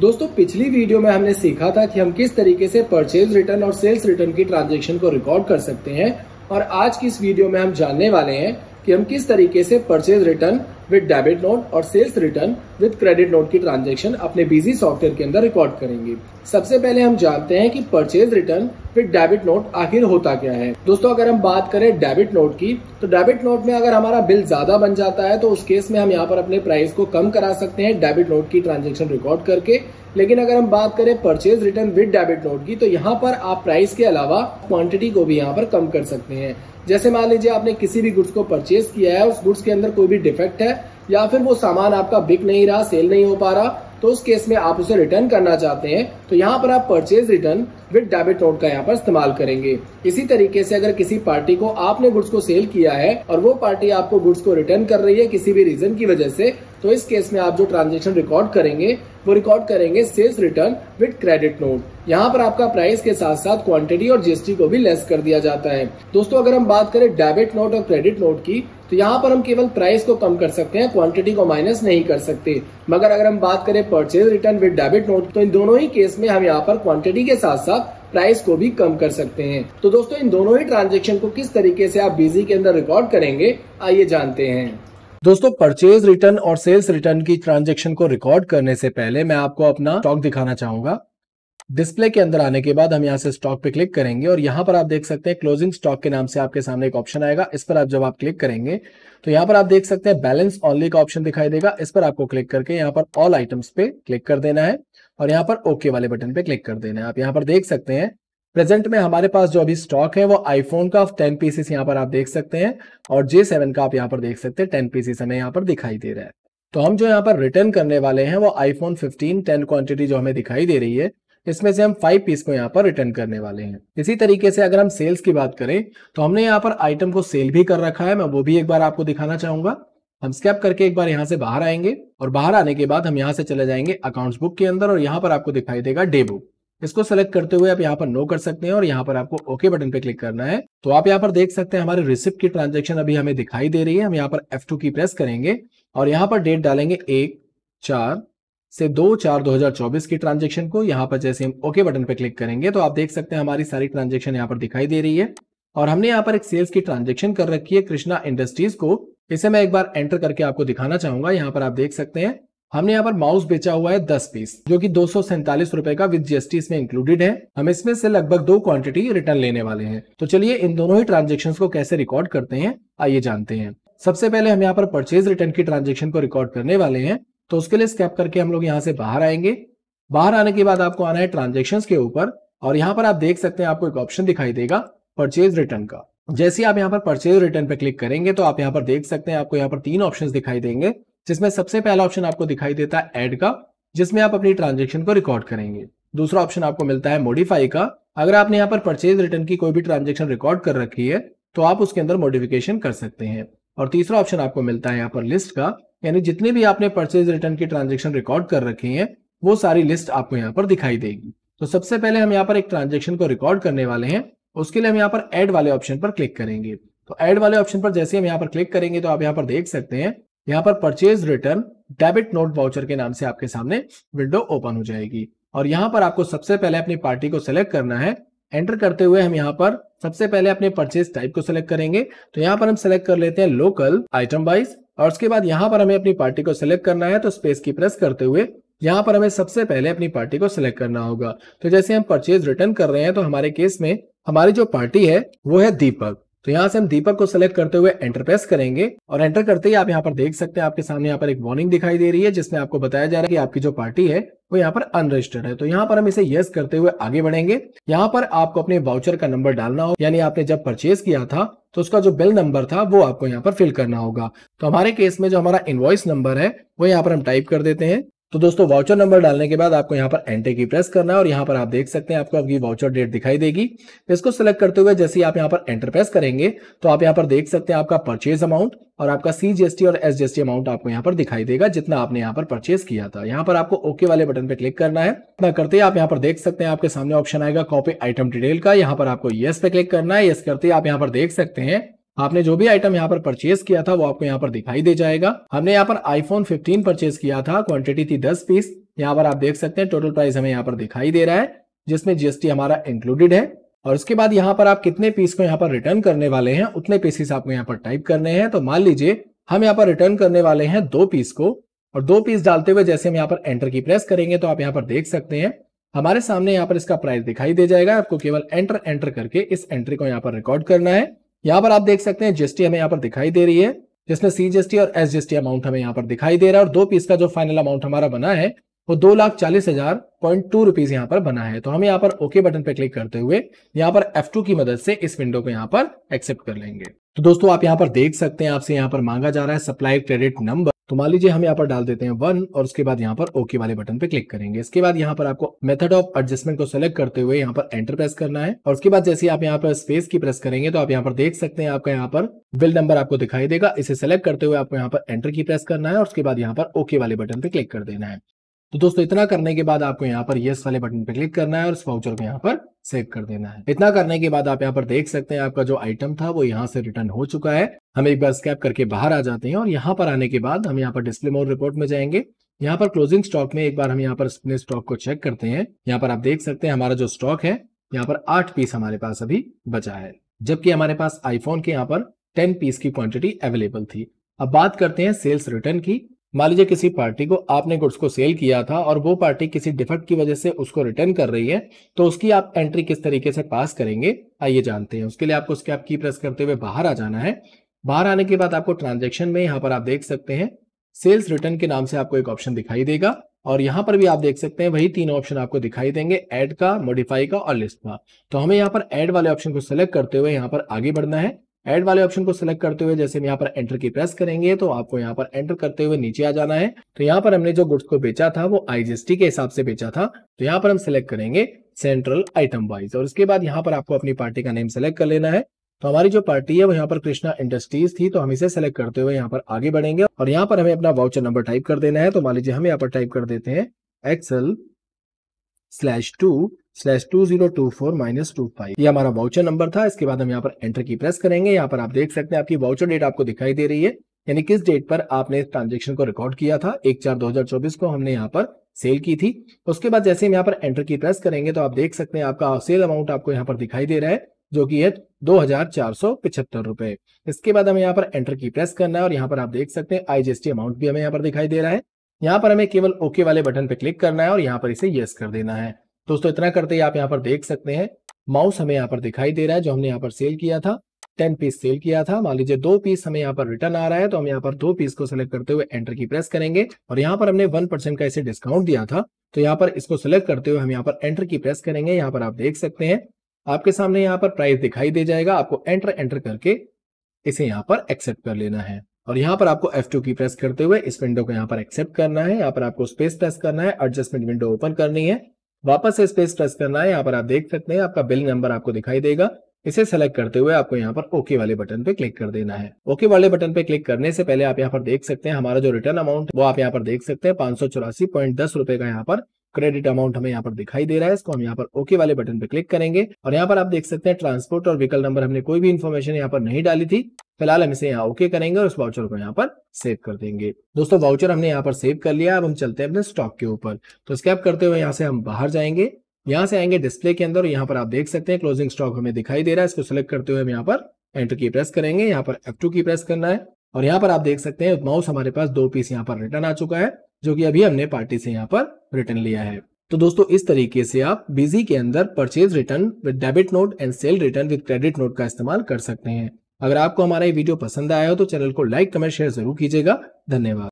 दोस्तों पिछली वीडियो में हमने सीखा था कि हम किस तरीके से परचेज रिटर्न और सेल्स रिटर्न की ट्रांजेक्शन को रिकॉर्ड कर सकते हैं और आज की इस वीडियो में हम जानने वाले हैं कि हम किस तरीके से purchase return with debit note और sales return with credit note की ट्रांजेक्शन अपने बिजी सॉफ्टवेयर के अंदर रिकॉर्ड करेंगे सबसे पहले हम जानते हैं कि purchase return with debit note आखिर होता क्या है दोस्तों अगर हम बात करें डेबिट नोट की तो डेबिट नोट में अगर हमारा बिल ज्यादा बन जाता है तो उस केस में हम यहाँ पर अपने प्राइस को कम करा सकते हैं डेबिट नोट की ट्रांजेक्शन रिकॉर्ड करके लेकिन अगर हम बात करें purchase return with debit note की तो यहाँ पर आप प्राइस के अलावा क्वांटिटी को भी यहाँ पर कम कर सकते हैं जैसे मान लीजिए आपने किसी भी गुड्स को परचेज किया है उस गुड्स के अंदर कोई भी डिफेक्ट है या फिर वो सामान आपका बिक नहीं रहा सेल नहीं हो पा रहा तो उस केस में आप उसे रिटर्न करना चाहते हैं तो यहाँ पर आप purchase return with debit note का यहाँ पर इस्तेमाल करेंगे इसी तरीके से अगर किसी पार्टी को आपने गुड्स को सेल किया है और वो पार्टी आपको गुड्स को रिटर्न कर रही है किसी भी रीजन की वजह से तो इस केस में आप जो ट्रांजेक्शन रिकॉर्ड करेंगे वो रिकॉर्ड करेंगे sales return with credit note यहाँ पर आपका प्राइस के साथ साथ क्वांटिटी और जीएसटी को भी लेस कर दिया जाता है दोस्तों अगर हम बात करें डेबिट नोट और क्रेडिट नोट की तो यहाँ पर हम केवल प्राइस को कम कर सकते हैं क्वांटिटी को माइनस नहीं कर सकते मगर अगर हम बात करें purchase return with debit note तो इन दोनों ही केस में हम यहाँ पर क्वांटिटी के साथ साथ प्राइस को भी कम कर सकते हैं तो दोस्तों इन दोनों ही ट्रांजेक्शन को किस तरीके से आप बिजी के अंदर रिकॉर्ड करेंगे आइए जानते हैं दोस्तों परचेज रिटर्न और सेल्स रिटर्न की ट्रांजेक्शन को रिकॉर्ड करने से पहले मैं आपको अपना स्टॉक दिखाना चाहूंगा डिस्प्ले के अंदर आने के बाद हम यहाँ से स्टॉक पे क्लिक करेंगे और यहां पर आप देख सकते हैं क्लोजिंग स्टॉक के नाम से आपके सामने एक ऑप्शन आएगा इस पर आप जब आप क्लिक करेंगे तो यहां पर आप देख सकते हैं बैलेंस ऑनली का ऑप्शन दिखाई देगा इस पर आपको क्लिक करके यहाँ पर ऑल आइटम्स पे क्लिक कर देना है और यहाँ पर ओके वाले बटन पे क्लिक कर देना है आप यहां पर देख सकते हैं प्रेजेंट में हमारे पास जो अभी स्टॉक है वो आईफोन का टेन पीसेस यहाँ पर आप देख सकते हैं और जे सेवन का आप यहाँ पर देख सकते हैं टेन पीसेस हमें यहाँ पर दिखाई दे रहा है तो हम जो यहाँ पर रिटर्न करने वाले हैं वो आईफोन फिफ्टीन टेन क्वांटिटी जो हमें दिखाई दे रही है इसमें से हम फाइव पीस को यहाँ पर रिटर्न करने वाले हैं इसी तरीके से अगर हम सेल्स की बात करें तो हमने यहाँ पर आइटम को सेल भी कर रखा है मैं वो भी एक बार आपको दिखाना चाहूंगा हम स्कैप करके एक बार यहाँ से बाहर आएंगे और बाहर आने के बाद हम यहाँ से चले जाएंगे अकाउंट्स बुक के अंदर और यहाँ पर आपको दिखाई देगा डे बुक इसको सेलेक्ट करते हुए आप यहाँ पर नो कर सकते हैं और यहाँ पर आपको ओके बटन पे क्लिक करना है तो आप यहाँ पर देख सकते हैं हमारे रिसिप्ट की ट्रांजेक्शन अभी हमें दिखाई दे रही है हम यहाँ पर एफ की प्रेस करेंगे और यहाँ पर डेट डालेंगे एक चार से दो चार 2024 की ट्रांजेक्शन को यहाँ पर जैसे हम ओके बटन पे क्लिक करेंगे तो आप देख सकते हैं हमारी सारी ट्रांजेक्शन यहाँ पर दिखाई दे रही है और हमने यहाँ पर एक सेल्स की ट्रांजेक्शन कर रखी है कृष्णा इंडस्ट्रीज को इसे मैं एक बार एंटर करके आपको दिखाना चाहूंगा यहाँ पर आप देख सकते हैं हमने यहाँ पर माउस बेचा हुआ है दस पीस जो कि दो रुपए का विद जीएसटी इसमें इंक्लूडेड है हम इसमें से लगभग दो क्वांटिटी रिटर्न लेने वाले हैं तो चलिए इन दोनों ही ट्रांजेक्शन को कैसे रिकॉर्ड करते हैं आइए जानते हैं सबसे पहले हम यहाँ पर परचेज रिटर्न की ट्रांजेक्शन को रिकॉर्ड करने वाले हैं तो उसके लिए स्कैप करके हम लोग यहाँ से बाहर आएंगे बाहर आने के बाद आपको आना है ट्रांजेक्शन के ऊपर और यहाँ पर आप देख सकते हैं आपको एक ऑप्शन दिखाई देगा परचेज रिटर्न का जैसे आप यहाँ पर परचेज रिटर्न पर क्लिक करेंगे तो आप यहाँ पर देख सकते हैं आपको यहाँ पर तीन ऑप्शन दिखाई देंगे जिसमें सबसे पहला ऑप्शन आपको दिखाई देता है एड का जिसमें आप अपनी ट्रांजेक्शन को रिकॉर्ड करेंगे दूसरा ऑप्शन आपको मिलता है मोडिफाई का अगर आपने यहाँ पर परचेज रिटर्न की कोई भी ट्रांजेक्शन रिकॉर्ड कर रखी है तो आप उसके अंदर मोडिफिकेशन कर सकते हैं और तीसरा ऑप्शन आपको मिलता है यहाँ पर लिस्ट का यानी जितने भी आपने परचेज रिटर्न की ट्रांजेक्शन रिकॉर्ड कर रखी है वो सारी लिस्ट आपको यहाँ पर दिखाई देगी तो सबसे पहले हम यहाँ पर एक ट्रांजेक्शन को रिकॉर्ड करने वाले हैं उसके लिए हम यहाँ पर एड वाले ऑप्शन पर क्लिक करेंगे तो एड वाले ऑप्शन पर जैसे हम यहाँ पर क्लिक करेंगे तो आप यहाँ पर देख सकते हैं यहाँ पर purchase return debit note voucher के नाम से आपके सामने विंडो ओपन हो जाएगी और यहाँ पर आपको सबसे पहले अपनी पार्टी को सिलेक्ट करना है एंटर करते हुए हम यहाँ पर सबसे पहले अपने परचेज टाइप को सिलेक्ट करेंगे तो यहाँ पर हम सिलेक्ट कर लेते हैं लोकल आइटम वाइज और उसके बाद यहाँ पर हमें अपनी पार्टी को सिलेक्ट करना है तो स्पेस की प्रेस करते हुए यहाँ पर हमें सबसे पहले अपनी पार्टी को सिलेक्ट करना होगा तो जैसे हम परचेज रिटर्न कर रहे हैं तो हमारे केस में हमारी जो पार्टी है वो है दीपक तो यहाँ से हम दीपक को सिलेक्ट करते हुए एंटर प्रेस करेंगे और एंटर करते ही आप यहाँ पर देख सकते हैं आपके सामने यहाँ पर एक वार्निंग दिखाई दे रही है जिसमें आपको बताया जा रहा है कि आपकी जो पार्टी है वो यहाँ पर अनरजिस्टर्ड है तो यहाँ पर हम इसे यस करते हुए आगे बढ़ेंगे यहाँ पर आपको अपने वाउचर का नंबर डालना हो यानी आपने जब परचेज किया था तो उसका जो बिल नंबर था वो आपको यहाँ पर फिल करना होगा तो हमारे केस में जो हमारा इन्वॉइस नंबर है वो यहाँ पर हम टाइप कर देते हैं तो दोस्तों वाउचर नंबर डालने के बाद आपको यहाँ पर एंटर की प्रेस करना है और यहाँ पर आप देख सकते हैं आपको आपकी वाउचर डेट दिखाई देगी इसको सिलेक्ट करते हुए जैसे आप यहाँ पर एंटर प्रेस करेंगे तो आप यहाँ पर देख सकते हैं आपका परचेज अमाउंट और आपका सी जीएसटी और एस टी अमाउंट आपको यहाँ पर दिखाई देगा जितना आपने यहाँ पर परचेज किया था यहाँ पर आपको ओके वाले बटन पे क्लिक करना है इतना करते ही आप यहाँ पर देख सकते हैं आपके सामने ऑप्शन आएगा कॉपी आइटम डिटेल का यहाँ पर आपको येस पे क्लिक करना है येस करते ही आप यहाँ पर देख सकते हैं आपने जो भी आइटम यहाँ पर परचेज किया था वो आपको यहाँ पर दिखाई दे जाएगा हमने यहाँ पर आईफोन 15 परचेज किया था क्वांटिटी थी 10 पीस यहाँ पर आप देख सकते हैं टोटल प्राइस हमें यहाँ पर दिखाई दे रहा है जिसमें जीएसटी हमारा इंक्लूडेड है और उसके बाद यहाँ पर आप कितने पीस को यहाँ पर रिटर्न करने वाले हैं उतने पीसेस आपको यहाँ पर टाइप करने हैं तो मान लीजिए हम यहाँ पर रिटर्न करने वाले हैं दो पीस को और दो पीस डालते हुए जैसे हम यहाँ पर एंटर की प्रेस करेंगे तो आप यहाँ पर देख सकते हैं हमारे सामने यहाँ पर इसका प्राइस दिखाई दे जाएगा आपको केवल एंटर एंटर करके इस एंट्री को यहाँ पर रिकॉर्ड करना है यहां पर आप देख सकते हैं जीएसटी हमें यहां पर दिखाई दे रही है जिसमें सी टी और एस टी अमाउंट हमें यहाँ पर दिखाई दे रहा है और दो पीस का जो फाइनल अमाउंट हमारा बना है वो दो लाख चालीस हजार पॉइंट टू रुपीज यहाँ पर बना है तो हम यहाँ पर ओके बटन पर क्लिक करते हुए यहाँ पर टू की मदद से इस विंडो को यहाँ पर एक्सेप्ट कर लेंगे तो दोस्तों आप यहाँ पर देख सकते हैं आपसे यहाँ पर मांगा जा रहा है सप्लाई क्रेडिट नंबर तो मान लीजिए हम यहाँ पर डाल देते हैं वन और उसके बाद यहाँ पर ओके वाले बटन पे क्लिक करेंगे इसके बाद यहाँ पर आपको मेथड ऑफ एडजस्टमेंट को सेलेक्ट करते हुए यहाँ पर एंटर प्रेस करना है और उसके बाद जैसे आप यहाँ पर स्पेस की प्रेस करेंगे तो आप यहाँ पर देख सकते हैं आपका यहाँ पर बिल नंबर आपको दिखाई देगा इसे सेलेक्ट करते हुए आपको यहाँ पर एंटर की प्रेस करना है और उसके बाद यहाँ पर ओके वाले बटन पे क्लिक कर देना है तो दोस्तों इतना करने के बाद आपको यहाँ पर येस वाले बटन पे क्लिक करना है और इस वाउचर को यहाँ पर सेव कर देना है इतना करने के बाद आप यहाँ पर देख सकते हैं आपका जो आइटम था वो यहाँ से रिटर्न हो चुका है हम एक बार स्कैप करके बाहर आ जाते हैं और यहाँ पर आने के बाद हम यहाँ पर डिस्प्ले मोड रिपोर्ट में जाएंगे यहाँ पर क्लोजिंग स्टॉक में एक बार हम यहाँ पर अपने स्टॉक को चेक करते हैं यहाँ पर आप देख सकते हैं हमारा जो स्टॉक है यहाँ पर आठ पीस हमारे पास अभी बचा है जबकि हमारे पास आईफोन के यहाँ पर टेन पीस की क्वांटिटी अवेलेबल थी अब बात करते हैं सेल्स रिटर्न की मान लीजिए किसी पार्टी को आपने गुड्स को सेल किया था और वो पार्टी किसी डिफेक्ट की वजह से उसको रिटर्न कर रही है तो उसकी आप एंट्री किस तरीके से पास करेंगे आइए जानते हैं उसके लिए आपको उसके आप की प्रेस करते हुए बाहर आ जाना है बाहर आने के बाद आपको ट्रांजेक्शन में यहाँ पर आप देख सकते हैं सेल्स रिटर्न के नाम से आपको एक ऑप्शन दिखाई देगा और यहाँ पर भी आप देख सकते हैं वही तीन ऑप्शन आपको दिखाई देंगे ऐड का मॉडिफाई का और लिस्ट का तो हमें यहाँ पर ऐड वाले ऑप्शन को सिलेक्ट करते हुए यहाँ पर आगे बढ़ना है एड वाले ऑप्शन को सिलेक्ट करते हुए जैसे हम यहाँ पर एंटर की प्रेस करेंगे तो आपको यहाँ पर एंटर करते हुए नीचे आ जाना है तो यहाँ पर हमने जो गुड्स को बेचा था वो आईजीएसटी के हिसाब से बेचा था तो यहाँ पर हम सिलेक्ट करेंगे सेंट्रल आइटम वाइज और इसके बाद यहाँ पर आपको अपनी पार्टी का नेम सेलेक्ट कर लेना है तो हमारी जो पार्टी है वो यहाँ पर कृष्णा इंडस्ट्रीज थी तो हम इसे सेलेक्ट करते हुए यहाँ पर आगे बढ़ेंगे और यहाँ पर हमें अपना वाउचर नंबर टाइप कर देना है तो मान लीजिए हम यहाँ पर टाइप कर देते हैं XL slash two slash two zero two four minus two five ये हमारा वाउचर नंबर था इसके बाद हम यहाँ पर एंटर की प्रेस करेंगे यहाँ पर आप देख सकते हैं आपकी वाउचर डेट आपको दिखाई दे रही है यानी किस डेट पर आपने इस ट्रांजेक्शन को रिकॉर्ड किया था एक चार चौबीस को हमने यहाँ पर सेल की थी उसके बाद जैसे हम यहाँ पर एंटर की प्रेस करेंगे तो आप देख सकते हैं आपका सेल अमाउंट आपको यहाँ पर दिखाई दे रहा है जो कि है दो हजार चार सौ पिछहत्तर रुपए इसके बाद हमें यहाँ पर एंटर की प्रेस करना है और यहाँ पर आप देख सकते हैं आईजीएसटी अमाउंट भी हमें यहाँ पर दिखाई दे रहा है यहाँ पर हमें केवल ओके वाले बटन पर क्लिक करना है और यहाँ पर इसे यस कर देना है दोस्तों इतना करते ही आप यहाँ पर देख सकते हैं माउस हमें यहाँ पर दिखाई दे रहा है जो हमने यहाँ पर सेल किया था टेन पीस सेल किया था मान लीजिए दो पीस हमें यहाँ पर रिटर्न आ रहा है तो हम यहाँ पर दो पीस को सिलेक्ट करते हुए एंटर की प्रेस करेंगे और यहाँ पर हमने वन परसेंट का इसे डिस्काउंट दिया था तो यहाँ पर इसको सिलेक्ट करते हुए हम यहाँ पर एंटर की प्रेस करेंगे यहाँ पर आप देख सकते हैं आपके सामने यहाँ पर प्राइस दिखाई दे जाएगा आपको एंटर एंटर करके इसे यहाँ पर एक्सेप्ट कर लेना है और यहाँ पर आपको F2 की प्रेस करते हुए इस विंडो को यहाँ पर एक्सेप्ट करना है यहाँ पर आपको स्पेस प्रेस करना है एडजस्टमेंट विंडो ओपन करनी है वापस से स्पेस प्रेस करना है यहाँ पर आप देख सकते हैं आपका बिल नंबर आपको दिखाई देगा इसे सेलेक्ट करते हुए आपको यहाँ पर ओके वाले बटन पे क्लिक कर देना है ओके वाले बटन पे क्लिक करने से पहले आप यहाँ पर देख सकते हैं हमारा जो रिटर्न अमाउंट वो आप यहाँ पर देख सकते हैं पांच रुपए का यहाँ पर क्रेडिट अमाउंट हमें यहाँ पर दिखाई दे रहा है इसको हम यहाँ पर ओके वाले बटन पे क्लिक करेंगे और यहाँ पर आप देख सकते हैं ट्रांसपोर्ट और व्हीकल नंबर हमने कोई भी इन्फॉर्मेशन यहाँ पर नहीं डाली थी फिलहाल हम इसे यहाँ ओके करेंगे और उस वाउचर को यहाँ पर सेव कर देंगे दोस्तों वाउचर हमने यहाँ पर सेव कर लिया अब हम चलते हैं अपने स्टॉक के ऊपर तो स्कैप करते हुए यहाँ से हम बाहर जाएंगे यहाँ से आएंगे डिस्प्ले के अंदर यहाँ पर आप देख सकते हैं क्लोजिंग स्टॉक हमें दिखाई दे रहा है इसको सिलेक्ट करते हुए हम यहाँ पर एंटर की प्रेस करेंगे यहाँ पर एफ की प्रेस करना है और यहाँ पर आप देख सकते हैं माउस हमारे पास दो पीस यहाँ पर रिटर्न आ चुका है जो कि अभी हमने पार्टी से यहाँ पर रिटर्न लिया है तो दोस्तों इस तरीके से आप बिजी के अंदर purchase return with debit note and sale return with credit note का इस्तेमाल कर सकते हैं अगर आपको हमारा ये वीडियो पसंद आया हो तो चैनल को लाइक कमेंट शेयर जरूर कीजिएगा धन्यवाद